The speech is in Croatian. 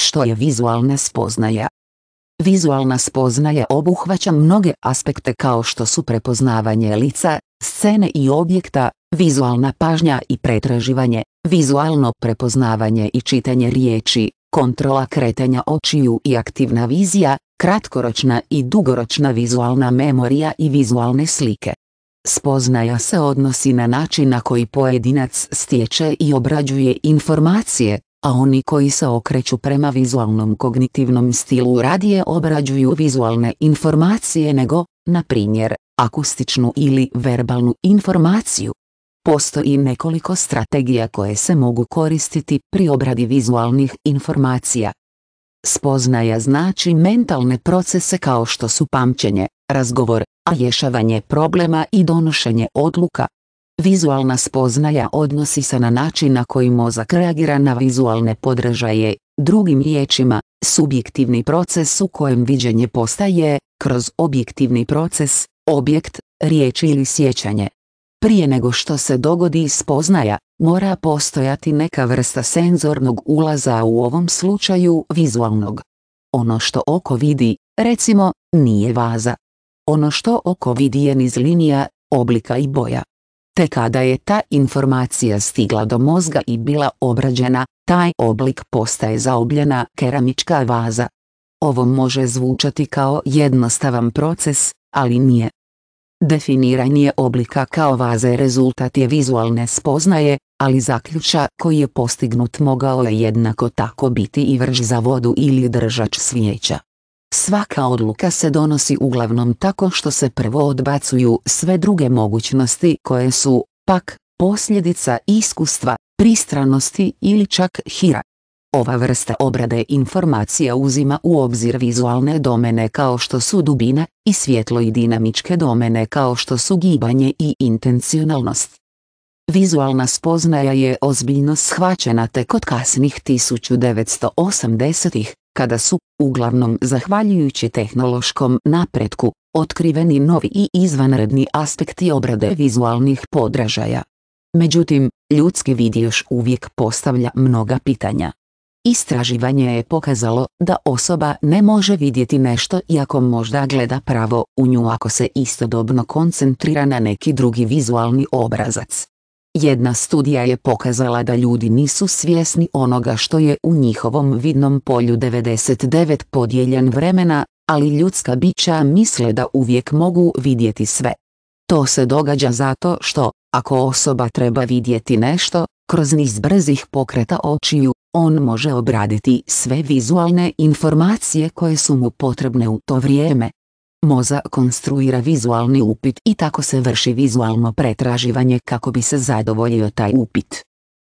Što je vizualna spoznaja? Vizualna spoznaja obuhvaća mnoge aspekte kao što su prepoznavanje lica, scene i objekta, vizualna pažnja i pretraživanje, vizualno prepoznavanje i čitanje riječi, kontrola kretanja očiju i aktivna vizija, kratkoročna i dugoročna vizualna memorija i vizualne slike. Spoznaja se odnosi na način na koji pojedinac stječe i obrađuje informacije, a oni koji se okreću prema vizualnom kognitivnom stilu radije obrađuju vizualne informacije nego, na primjer, akustičnu ili verbalnu informaciju. Postoji nekoliko strategija koje se mogu koristiti pri obradi vizualnih informacija. Spoznaja znači mentalne procese kao što su pamćenje, razgovor, a rješavanje problema i donošenje odluka. Vizualna spoznaja odnosi se na način na koji mozak reagira na vizualne podražaje, drugim riječima, subjektivni proces u kojem viđenje postaje, kroz objektivni proces, objekt, riječ ili sjećanje. Prije nego što se dogodi spoznaja, mora postojati neka vrsta senzornog ulaza u ovom slučaju vizualnog. Ono što oko vidi, recimo, nije vaza. Ono što oko vidi je niz linija, oblika i boja te kada je ta informacija stigla do mozga i bila obrađena, taj oblik postaje zaobljena keramička vaza. Ovo može zvučati kao jednostavan proces, ali nije. Definiranje oblika kao vaze rezultat je vizualne spoznaje, ali zaključa koji je postignut mogao je jednako tako biti i vrž za vodu ili držač svijeća. Svaka odluka se donosi uglavnom tako što se prvo odbacuju sve druge mogućnosti koje su, pak, posljedica iskustva, pristranosti ili čak hira. Ova vrsta obrade informacija uzima u obzir vizualne domene kao što su dubina i svjetlo i dinamičke domene kao što su gibanje i intencionalnost. Vizualna spoznaja je ozbiljno shvaćena tek od kasnih 1980-ih, kada su, uglavnom zahvaljujući tehnološkom napretku, otkriveni novi i izvanredni aspekti obrade vizualnih podražaja. Međutim, ljudski vid još uvijek postavlja mnoga pitanja. Istraživanje je pokazalo da osoba ne može vidjeti nešto iako možda gleda pravo u nju ako se istodobno koncentrira na neki drugi vizualni obrazac. Jedna studija je pokazala da ljudi nisu svjesni onoga što je u njihovom vidnom polju 99 podijeljen vremena, ali ljudska bića misle da uvijek mogu vidjeti sve. To se događa zato što, ako osoba treba vidjeti nešto, kroz niz brzih pokreta očiju, on može obraditi sve vizualne informacije koje su mu potrebne u to vrijeme. Moza konstruira vizualni upit i tako se vrši vizualno pretraživanje kako bi se zadovoljio taj upit.